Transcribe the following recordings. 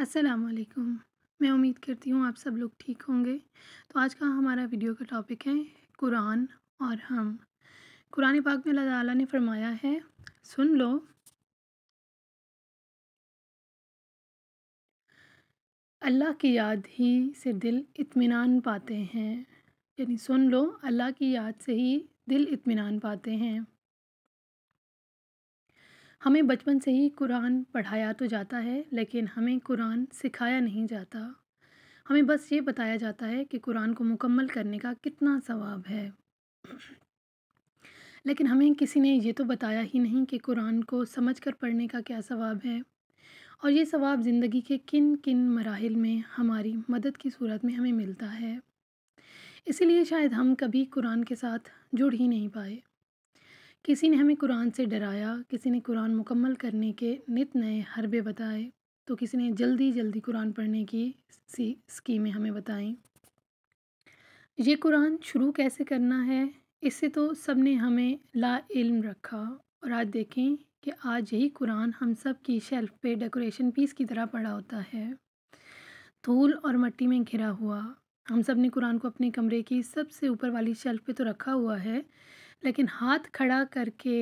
अस्सलाम वालेकुम मैं उम्मीद करती हूँ आप सब लोग ठीक होंगे तो आज का हमारा वीडियो का टॉपिक है कुरान और हम कुरान पाक में अल्लाह ताला ने फरमाया है सुन लो अल्लाह की याद ही से दिल इत्मीनान पाते हैं यानी सुन लो अल्लाह की याद से ही दिल इत्मीनान पाते हैं हमें बचपन से ही कुरान पढ़ाया तो जाता है लेकिन हमें कुरान सिखाया नहीं जाता हमें बस ये बताया जाता है कि कुरान को मुकम्मल करने का कितना सवाब है लेकिन हमें किसी ने ये तो बताया ही नहीं कि कुरान को समझ कर पढ़ने का क्या सवाब है और ये सवाब ज़िंदगी के किन किन मराहल में हमारी मदद की सूरत में हमें मिलता है इसीलिए शायद हम कभी कुरान के साथ जुड़ ही नहीं पाए किसी ने हमें कुरान से डराया किसी ने कुरान मुकम्मल करने के नित नए हरबे बताए तो किसी ने जल्दी जल्दी कुरान पढ़ने की सी स्कीमें हमें बताएं ये कुरान शुरू कैसे करना है इससे तो सब ने हमें ला इल्म रखा और आज देखें कि आज यही कुरान हम सब की शेल्फ़ पे डेकोरेशन पीस की तरह पड़ा होता है धूल और मट्टी में घिरा हुआ हम सब ने कुरान को अपने कमरे की सबसे ऊपर वाली शेल्फ़ पे तो रखा हुआ है लेकिन हाथ खड़ा करके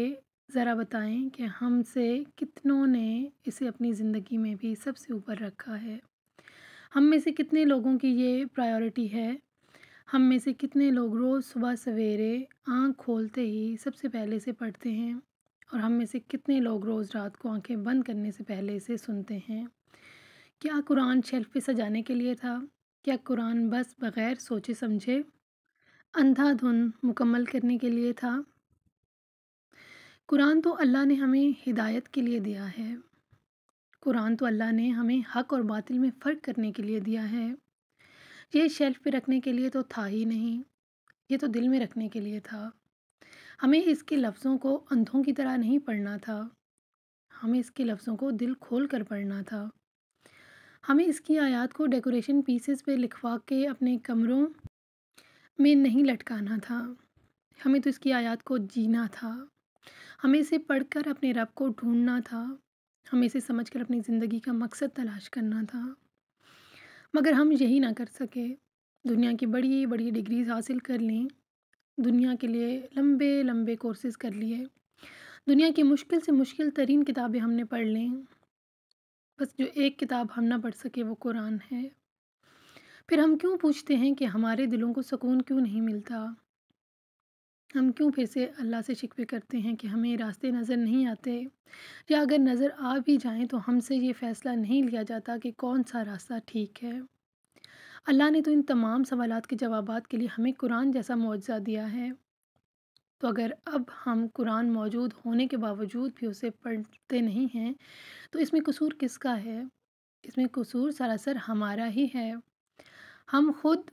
ज़रा बताएं कि हम से कितनों ने इसे अपनी ज़िंदगी में भी सबसे ऊपर रखा है हम में से कितने लोगों की ये प्रायोरिटी है हम में से कितने लोग रोज़ सुबह सवेरे आँख खोलते ही सबसे पहले से पढ़ते हैं और हम में से कितने लोग रोज़ रात को आंखें बंद करने से पहले से सुनते हैं क्या कुरान शेल्फ़ पे सजाने के लिए था क्या कुरान बस बग़ैर सोचे समझे अंधाधुन मुकम्मल करने के लिए था कुरान तो अल्लाह ने हमें हिदायत के लिए दिया है कुरान तो अल्लाह ने हमें हक और बातिल में फ़र्क करने के लिए दिया है ये शेल्फ़ पे रखने के लिए तो था ही नहीं ये तो दिल में रखने के लिए था हमें इसके लफ्ज़ों को अंधों की तरह नहीं पढ़ना था हमें इसके लफ्ज़ों को दिल खोल कर पढ़ना था हमें इसकी आयात को डेकोरेशन पीसेस पे लिखवा के अपने कमरों में नहीं लटकाना था हमें तो इसकी आयात को जीना था हमें इसे पढ़कर अपने रब को ढूंढना था हमें इसे समझकर अपनी ज़िंदगी का मकसद तलाश करना था मगर हम यही ना कर सके दुनिया की बड़ी बड़ी डिग्रीज़ हासिल कर लें दुनिया के लिए लंबे लंबे कोर्सेज कर लिए दुनिया की मुश्किल से मुश्किल तरीन किताबें हमने पढ़ लें बस जो एक किताब हम ना पढ़ सके वो कुरान है फिर हम क्यों पूछते हैं कि हमारे दिलों को सुकून क्यों नहीं मिलता हम क्यों फिर से अल्लाह से शिकवे करते हैं कि हमें रास्ते नज़र नहीं आते या अगर नज़र आ भी जाएं तो हमसे ये फ़ैसला नहीं लिया जाता कि कौन सा रास्ता ठीक है अल्लाह ने तो इन तमाम सवाल के जवाब के लिए हमें कुरान जैसा मुआवजा दिया है तो अगर अब हम कुरान मौजूद होने के बावजूद भी उसे पढ़ते नहीं हैं तो इसमें कसूर किसका है इसमें कसूर सरासर हमारा ही है हम खुद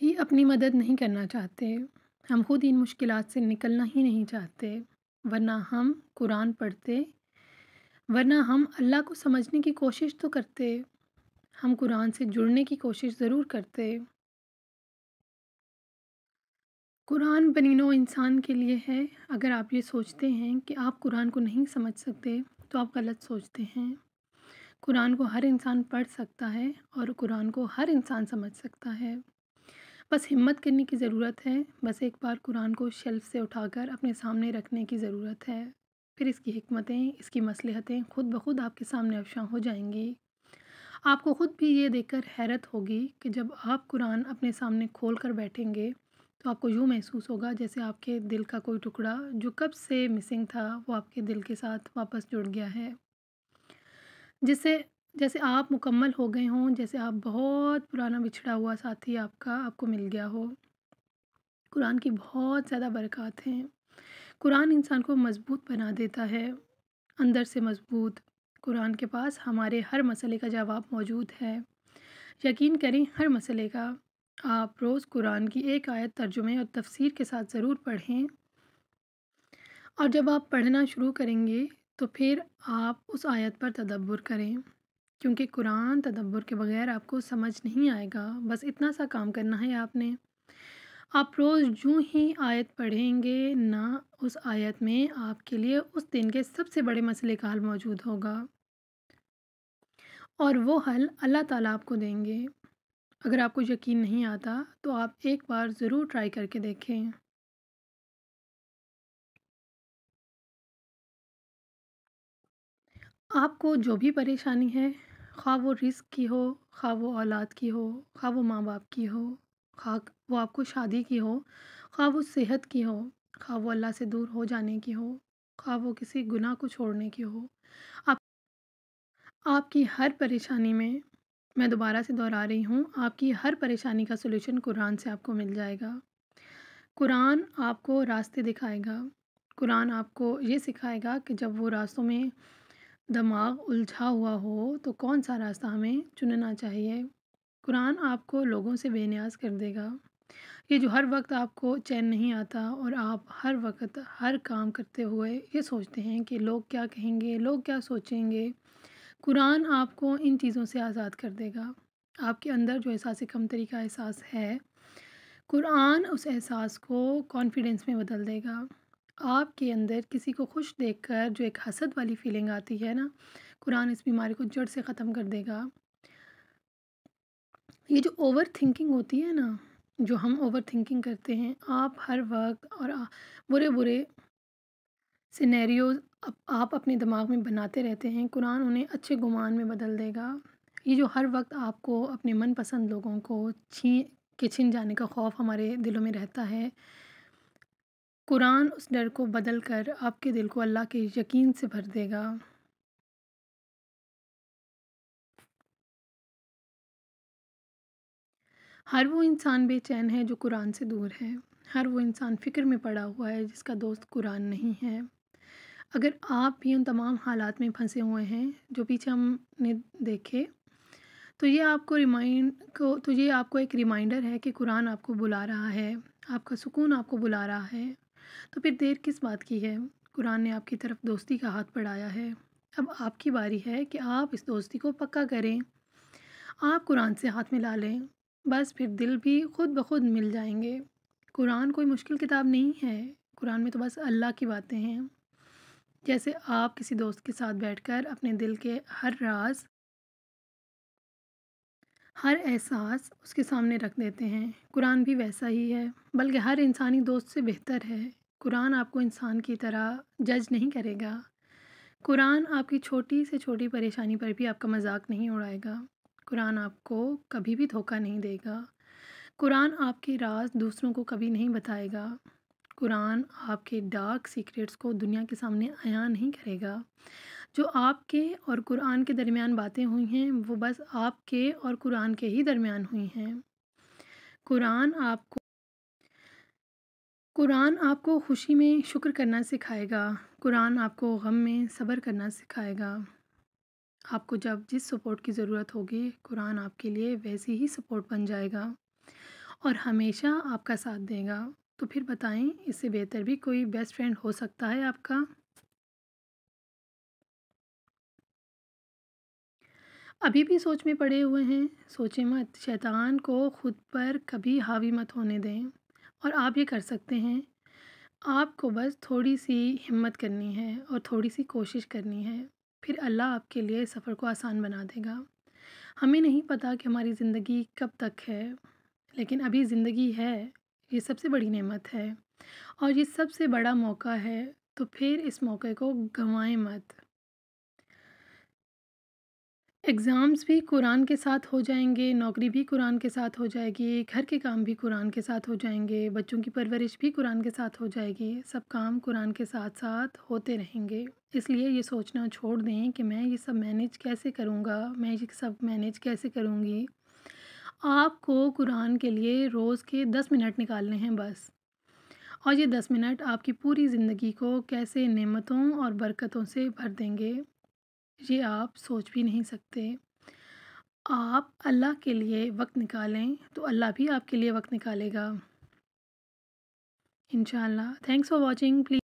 ही अपनी मदद नहीं करना चाहते हम खुद इन मुश्किल से निकलना ही नहीं चाहते वरना हम कुरान पढ़ते वरना हम अल्लाह को समझने की कोशिश तो करते हम कुरान से जुड़ने की कोशिश ज़रूर करते कुरान बनिनो इंसान के लिए है अगर आप ये सोचते हैं कि आप कुरान को नहीं समझ सकते तो आप गलत सोचते हैं कुरान को हर इंसान पढ़ सकता है और कुरान को हर इंसान समझ सकता है बस हिम्मत करने की ज़रूरत है बस एक बार कुरान को शेल्फ़ से उठाकर अपने सामने रखने की ज़रूरत है फिर इसकी हमतें इसकी मसलहतें खुद ब खुद आपके सामने अफशा हो जाएंगी आपको ख़ुद भी ये देखकर हैरत होगी कि जब आप कुरान अपने सामने खोल कर बैठेंगे तो आपको यूँ महसूस होगा जैसे आपके दिल का कोई टुकड़ा जो कब से मिसिंग था वो आपके दिल के साथ वापस जुड़ गया है जिससे जैसे आप मुकम्मल हो गए हों जैसे आप बहुत पुराना बिछड़ा हुआ साथी आपका आपको मिल गया हो कुरान की बहुत ज़्यादा बरक़ात हैं कुरान इंसान को मज़बूत बना देता है अंदर से मज़बूत कुरान के पास हमारे हर मसले का जवाब मौजूद है यकीन करें हर मसले का आप रोज़ कुरान की एक आयत तर्जुमे और तफसीर के साथ ज़रूर पढ़ें और जब आप पढ़ना शुरू करेंगे तो फिर आप उस आयत पर तदब्बर करें क्योंकि कुरान तदब्बर के बग़ैर आपको समझ नहीं आएगा बस इतना सा काम करना है आपने आप रोज़ यूँ ही आयत पढ़ेंगे ना उस आयत में आपके लिए उस दिन के सबसे बड़े मसले का हल मौजूद होगा और वो हल अल्लाह ताला आपको देंगे अगर आपको यकीन नहीं आता तो आप एक बार ज़रूर ट्राई करके देखें आपको जो भी परेशानी है ख़्वा वो रिस्क की हो ख़्वा वो औलाद की हो ख़्वा वो माँ बाप की हो ख़्वाह वो आपको शादी की हो ख़्वा वो सेहत की हो ख़्वा वो अल्लाह से दूर हो जाने की हो ख़्वा वो किसी गुनाह को छोड़ने की हो आप आपकी हर परेशानी में मैं दोबारा से दोहरा रही हूँ आपकी हर परेशानी का सलूशन कुरान से आपको मिल जाएगा कुरान आपको रास्ते दिखाएगा कुरान आपको ये सिखाएगा कि जब वो रास्तों में दिमाग उलझा हुआ हो तो कौन सा रास्ता हमें चुनना चाहिए कुरान आपको लोगों से बेनियाज कर देगा ये जो हर वक्त आपको चैन नहीं आता और आप हर वक्त हर काम करते हुए ये सोचते हैं कि लोग क्या कहेंगे लोग क्या सोचेंगे कुरान आपको इन चीज़ों से आज़ाद कर देगा आपके अंदर जो एहसास कम तरीका एहसास है कुरान उस एहसास को कॉन्फिडेंस में बदल देगा आपके अंदर किसी को खुश देखकर जो एक हसद वाली फीलिंग आती है ना कुरान इस बीमारी को जड़ से ख़त्म कर देगा ये जो ओवर थिंकिंग होती है ना जो हम ओवर थिंकिंग करते हैं आप हर वक्त और बुरे बुरे सिनेरियो आप, आप अपने दिमाग में बनाते रहते हैं कुरान उन्हें अच्छे गुमान में बदल देगा ये जो हर वक्त आपको अपने मनपसंद लोगों को छीन के छिन जाने का खौफ हमारे दिलों में रहता है कुरान उस डर को बदल कर आपके दिल को अल्लाह के यकीन से भर देगा हर वो इंसान बेचैन है जो कुरान से दूर है हर वो इंसान फ़िक्र में पड़ा हुआ है जिसका दोस्त कुरान नहीं है अगर आप भी उन तमाम हालात में फंसे हुए हैं जो पीछे हमने देखे तो ये आपको रिमाइंड को तो ये आपको एक रिमाइंडर है कि कुरान आपको बुला रहा है आपका सुकून आपको बुला रहा है तो फिर देर किस बात की है कुरान ने आपकी तरफ दोस्ती का हाथ बढ़ाया है अब आपकी बारी है कि आप इस दोस्ती को पक्का करें आप कुरान से हाथ मिला लें बस फिर दिल भी खुद ब खुद मिल जाएंगे कुरान कोई मुश्किल किताब नहीं है कुरान में तो बस अल्लाह की बातें हैं जैसे आप किसी दोस्त के साथ बैठकर अपने दिल के हर राज हर एहसास उसके सामने रख देते हैं कुरान भी वैसा ही है बल्कि हर इंसानी दोस्त से बेहतर है कुरान आपको इंसान की तरह जज नहीं करेगा कुरान आपकी छोटी से छोटी परेशानी पर भी आपका मजाक नहीं उड़ाएगा कुरान आपको कभी भी धोखा नहीं देगा कुरान आपके राज दूसरों को कभी नहीं बताएगा कुरान आपके डार्क सीक्रेट्स को दुनिया के सामने आया नहीं करेगा जो आपके और कुरान के दरमियान बातें हुई हैं वो बस आपके और कुरान के ही दरमियान हुई हैं कुरान आपको कुरान आपको खुशी में शुक्र करना सिखाएगा कुरान आपको गम में सब्र करना सिखाएगा आपको जब जिस सपोर्ट की ज़रूरत होगी कुरान आपके लिए वैसी ही सपोर्ट बन जाएगा और हमेशा आपका साथ देगा तो फिर बताएं इससे बेहतर भी कोई बेस्ट फ्रेंड हो सकता है आपका अभी भी सोच में पड़े हुए हैं सोचे मत शैतान को खुद पर कभी हावी मत होने दें और आप ये कर सकते हैं आपको बस थोड़ी सी हिम्मत करनी है और थोड़ी सी कोशिश करनी है फिर अल्लाह आपके लिए सफ़र को आसान बना देगा हमें नहीं पता कि हमारी ज़िंदगी कब तक है लेकिन अभी ज़िंदगी है ये सबसे बड़ी नेमत है और ये सबसे बड़ा मौका है तो फिर इस मौके को गंवाएं मत एग्ज़ाम्स भी कुरान के साथ हो जाएंगे नौकरी भी कुरान के साथ हो जाएगी घर के काम भी कुरान के साथ हो जाएंगे बच्चों की परवरिश भी कुरान के साथ हो जाएगी सब काम कुरान के साथ साथ होते रहेंगे इसलिए ये सोचना छोड़ दें कि मैं ये सब मैनेज कैसे करूँगा मैं ये सब मैनेज कैसे करूँगी आपको कुरान के लिए रोज़ के दस मिनट निकालने हैं बस और ये दस मिनट आपकी पूरी ज़िंदगी को कैसे नेमतों और बरकतों से भर देंगे ये आप सोच भी नहीं सकते आप अल्लाह के लिए वक्त निकालें तो अल्लाह भी आपके लिए वक्त निकालेगा इन थैंक्स फॉर वॉचिंग प्लीज़